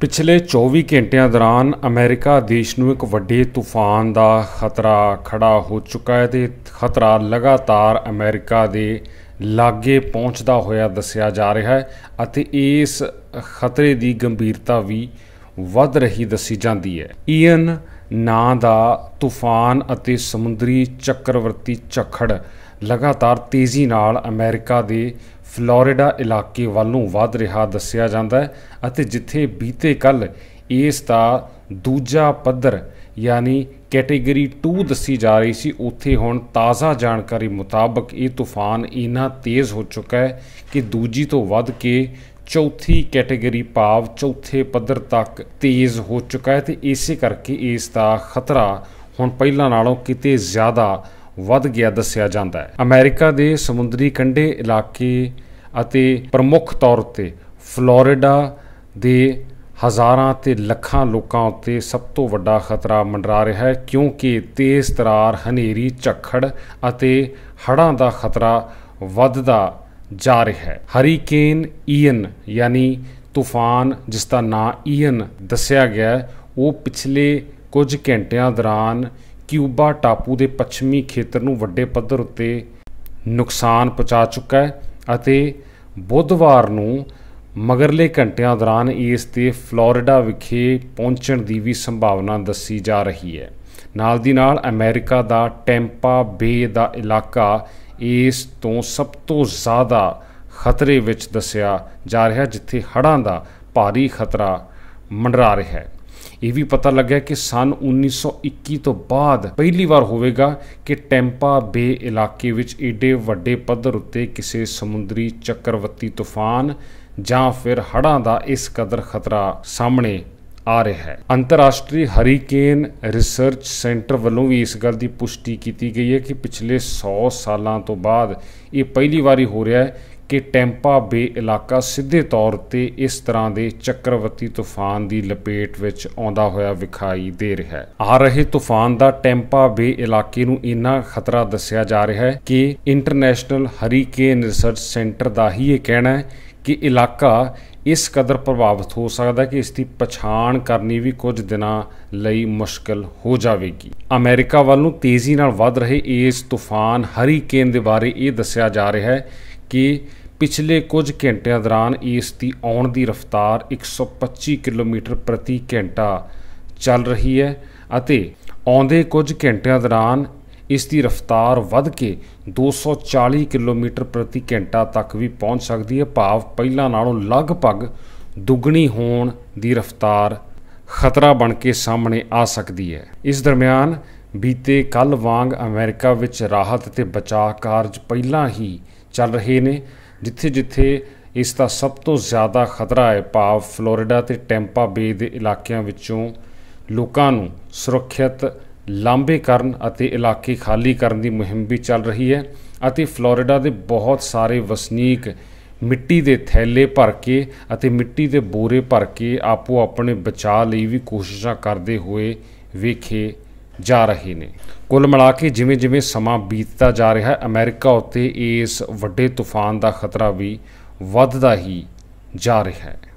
ਪਿਛਲੇ 24 ਘੰਟਿਆਂ ਦੌਰਾਨ ਅਮਰੀਕਾ ਦੇਸ਼ ਨੂੰ ਇੱਕ ਵੱਡੇ ਤੂਫਾਨ ਦਾ ਖਤਰਾ ਖੜਾ ਹੋ ਚੁੱਕਾ ਹੈ ਤੇ ਖਤਰਾ ਲਗਾਤਾਰ ਅਮਰੀਕਾ ਦੇ ਲਾਗੇ ਪਹੁੰਚਦਾ ਹੋਇਆ ਦੱਸਿਆ ਜਾ ਰਿਹਾ ਹੈ ਅਤੇ ਇਸ ਖਤਰੇ ਦੀ ਗੰਭੀਰਤਾ ਵੀ ਵੱਧ ਰਹੀ ਦੱਸੀ ਜਾਂਦੀ ਹੈ ਈਐਨ ਨਾਂ ਦਾ ਤੂਫਾਨ ਅਤੇ ਸਮੁੰਦਰੀ ਚੱਕਰਵਰਤੀ ਝੱਖੜ ਲਗਾਤਾਰ ਤੇਜ਼ੀ ਨਾਲ ਅਮਰੀਕਾ ਦੇ ਫਲੋਰੀਡਾ ਇਲਾਕੇ ਵੱਲੋਂ ਵੱਧ ਰਿਹਾ ਦੱਸਿਆ ਜਾਂਦਾ ਹੈ ਅਤੇ ਜਿੱਥੇ ਬੀਤੇ ਕੱਲ ਇਸ ਦਾ ਦੂਜਾ ਪੱਧਰ ਯਾਨੀ ਕੈਟੇਗਰੀ 2 ਦੱਸੀ ਜਾ ਰਹੀ ਸੀ ਉੱਥੇ ਹੁਣ ਤਾਜ਼ਾ ਜਾਣਕਾਰੀ ਮੁਤਾਬਕ ਇਹ ਤੂਫਾਨ ਇਨਾ ਤੇਜ਼ ਹੋ ਚੁੱਕਾ ਹੈ ਕਿ ਦੂਜੀ ਤੋਂ ਵੱਧ ਕੇ ਚੌਥੀ ਕੈਟੇਗਰੀ ਪਾਵ ਚੌਥੇ ਪੱਧਰ ਤੱਕ ਤੇਜ਼ ਹੋ ਚੁੱਕਾ ਹੈ ਤੇ ਇਸੇ ਕਰਕੇ ਇਸ ਦਾ ਖਤਰਾ ਹੁਣ ਪਹਿਲਾਂ ਨਾਲੋਂ ਕਿਤੇ ਜ਼ਿਆਦਾ ਵੱਧ ਗਿਆ ਦੱਸਿਆ ਜਾਂਦਾ ਹੈ ਅਮਰੀਕਾ ਦੇ ਸਮੁੰਦਰੀ ਕੰਢੇ ਇਲਾਕੇ ਅਤੇ ਪ੍ਰਮੁੱਖ ਤੌਰ ਤੇ ਫਲੋਰੀਡਾ ਦੇ ਹਜ਼ਾਰਾਂ ਤੇ ਲੱਖਾਂ ਲੋਕਾਂ ਉੱਤੇ ਸਭ ਤੋਂ ਵੱਡਾ ਖਤਰਾ ਮੰਡਰਾ ਰਿਹਾ ਹੈ ਕਿਉਂਕਿ ਤੇਜ਼ ਤਰਾਰ ਹਨੇਰੀ ਝੱਖੜ ਅਤੇ ਹੜ੍ਹਾਂ ਦਾ ਖਤਰਾ ਵੱਧਦਾ ਜਾ ਰਿਹਾ ਹੈ ਹਰੀਕੇਨ ਈਨ ਯਾਨੀ ਤੂਫਾਨ ਜਿਸ ਦਾ ਨਾਂ ਈਨ ਦੱਸਿਆ ਗਿਆ ਉਹ ਪਿਛਲੇ ਕੁਝ ਘੰਟਿਆਂ ਦੌਰਾਨ ਕਿਊਬਾ ਟਾਪੂ ਦੇ ਪੱਛਮੀ ਖੇਤਰ ਨੂੰ ਵੱਡੇ ਪੱਧਰ ਉੱਤੇ ਨੁਕਸਾਨ ਪਹੁੰਚਾ ਚੁੱਕਾ ਹੈ ਅਤੇ ਬੁੱਧਵਾਰ ਨੂੰ ਮਗਰਲੇ ਘੰਟਿਆਂ ਦੌਰਾਨ ਇਸ ਤੇ ਫਲੋਰੀਡਾ ਵਿਖੇ ਪਹੁੰਚਣ ਦੀ ਵੀ ਸੰਭਾਵਨਾ ਦੱਸੀ ਜਾ ਰਹੀ ਹੈ ਨਾਲ ਦੀ ਨਾਲ ਅਮਰੀਕਾ ਦਾ ਟੈਂਪਾ ਬੇ ਦਾ ਇਲਾਕਾ ਇਸ ਤੋਂ ਸਭ ਤੋਂ ਜ਼ਿਆਦਾ ਖਤਰੇ ਵਿੱਚ ਦੱਸਿਆ ਜਾ ਰਿਹਾ ਜਿੱਥੇ ਹੜ੍ਹਾਂ ਦਾ ਭਾਰੀ ਖਤਰਾ ਮੰਡਰਾ ਰਿਹਾ ਹੈ ਇਹ ਵੀ ਪਤਾ ਲੱਗਿਆ ਕਿ ਸਨ 1921 ਤੋਂ ਬਾਅਦ ਪਹਿਲੀ ਵਾਰ ਹੋਵੇਗਾ ਕਿ ਟੈਂਪਾ ਬੇ ਇਲਾਕੇ ਵਿੱਚ ਏਡੇ ਵੱਡੇ ਪੱਧਰ ਉੱਤੇ ਕਿਸੇ ਸਮੁੰਦਰੀ ਚੱਕਰਵਤੀ ਤੂਫਾਨ ਜਾਂ ਫਿਰ ਹੜ੍ਹਾਂ ਦਾ ਇਸ ਕਦਰ ਖਤਰਾ ਸਾਹਮਣੇ ਆ ਰਿਹਾ ਹੈ ਅੰਤਰਰਾਸ਼ਟਰੀ ਹਰੀਕੇਨ ਰਿਸਰਚ ਸੈਂਟਰ ਵੱਲੋਂ ਵੀ ਇਸ ਗੱਲ ਦੀ ਪੁਸ਼ਟੀ ਕੀਤੀ ਗਈ ਹੈ ਕਿ ਪਿਛਲੇ 100 ਸਾਲਾਂ ਤੋਂ ਬਾਅਦ ਇਹ ਪਹਿਲੀ ਵਾਰੀ ਹੋ ਰਿਹਾ ਹੈ ਕਿ ਟੈਂਪਾ ਬੇ ਇਲਾਕਾ ਸਿੱਧੇ ਤੌਰ ਤੇ ਇਸ ਤਰ੍ਹਾਂ ਦੇ ਚੱਕਰਵਤੀ ਤੂਫਾਨ ਦੀ ਲਪੇਟ ਵਿੱਚ ਆਉਂਦਾ ਹੋਇਆ ਵਿਖਾਈ ਦੇ ਰਿਹਾ ਹੈ ਆ ਰਹੇ ਤੂਫਾਨ ਦਾ ਟੈਂਪਾ ਬੇ ਇਲਾਕੇ ਨੂੰ ਇੰਨਾ ਖਤਰਾ ਦੱਸਿਆ ਜਾ ਰਿਹਾ ਹੈ ਕਿ ਇੰਟਰਨੈਸ਼ਨਲ ਹਰੀਕੇਨ ਰਿਸਰਚ ਸੈਂਟਰ ਦਾ ਹੀ ਇਹ ਕਹਿਣਾ ਹੈ ਕਿ ਇਲਾਕਾ ਇਸ ਕਦਰ ਪ੍ਰਭਾਵਿਤ ਹੋ ਸਕਦਾ ਕਿ ਇਸ ਦੀ ਪਛਾਣ ਕਰਨੀ ਵੀ ਕੁਝ ਦਿਨਾਂ ਲਈ ਮੁਸ਼ਕਲ ਹੋ ਜਾਵੇਗੀ ਅਮਰੀਕਾ ਵੱਲ ਨੂੰ ਤੇਜ਼ੀ ਨਾਲ ਵੱਧ ਰਹੇ ਇਸ ਤੂਫਾਨ ਹਰੀਕੇਨ ਦੇ ਬਾਰੇ ਇਹ ਦੱਸਿਆ ਜਾ ਰਿਹਾ ਹੈ ਕਿ ਪਿਛਲੇ ਕੁਝ ਘੰਟਿਆਂ ਦੌਰਾਨ ਇਸ ਦੀ ਆਉਣ ਦੀ ਰਫ਼ਤਾਰ 125 ਕਿਲੋਮੀਟਰ ਪ੍ਰਤੀ ਘੰਟਾ ਚੱਲ ਰਹੀ ਹੈ ਅਤੇ ਆਉਂਦੇ ਕੁਝ ਘੰਟਿਆਂ ਦੌਰਾਨ ਇਸ ਦੀ ਰਫ਼ਤਾਰ ਵੱਧ ਕੇ 240 ਕਿਲੋਮੀਟਰ ਪ੍ਰਤੀ ਘੰਟਾ ਤੱਕ ਵੀ ਪਹੁੰਚ ਸਕਦੀ ਹੈ ਭਾਵ ਪਹਿਲਾਂ ਨਾਲੋਂ ਲਗਭਗ ਦੁੱਗਣੀ ਹੋਣ ਦੀ ਰਫ਼ਤਾਰ ਖਤਰਾ ਬਣ ਕੇ ਸਾਹਮਣੇ ਆ ਸਕਦੀ ਹੈ ਇਸ ਦਰਮਿਆਨ ਬੀਤੇ ਕੱਲ ਵਾਂਗ ਅਮਰੀਕਾ ਵਿੱਚ ਰਾਹਤ ਤੇ ਬਚਾਅ ਕਾਰਜ ਪਹਿਲਾਂ ਹੀ ਚੱਲ ਰਹੇ ਨੇ ਜਿੱਥੇ-ਜਿੱਥੇ ਇਸ ਦਾ ਸਭ ਤੋਂ ਜ਼ਿਆਦਾ ਖਤਰਾ ਹੈ ਭਾਵ ਫਲੋਰੀਡਾ ਤੇ ਟੈਂਪਾ ਬੇ ਦੇ ਇਲਾਕਿਆਂ ਵਿੱਚੋਂ ਲੋਕਾਂ ਨੂੰ ਸੁਰੱਖਿਅਤ ਲਾਂਬੇ ਕਰਨ ਅਤੇ ਇਲਾਕੇ ਖਾਲੀ ਕਰਨ ਦੀ ਮੁਹਿੰਮ ਵੀ ਚੱਲ ਰਹੀ ਹੈ ਅਤੇ ਫਲੋਰੀਡਾ ਦੇ ਬਹੁਤ ਸਾਰੇ ਵਸਨੀਕ ਮਿੱਟੀ ਦੇ ਥੈਲੇ ਭਰ ਕੇ ਅਤੇ ਮਿੱਟੀ ਦੇ ਬੋਰੇ ਭਰ ਕੇ ਆਪੋ ਆਪਣੇ ਬਚਾਅ ਲਈ ਵੀ ਕੋਸ਼ਿਸ਼ਾਂ ਕਰਦੇ ਹੋਏ ਵੇਖੇ ਜਾ ਰਹੇ ਨੇ ਕੁੱਲ ਮਿਲਾ ਕੇ ਜਿਵੇਂ-ਜਿਵੇਂ ਸਮਾਂ ਬੀਤਦਾ ਜਾ ਰਿਹਾ ਹੈ ਅਮਰੀਕਾ ਉੱਤੇ ਇਸ ਵੱਡੇ ਤੂਫਾਨ ਦਾ ਖਤਰਾ ਵੀ ਵੱਧਦਾ ਹੀ ਜਾ ਰਿਹਾ ਹੈ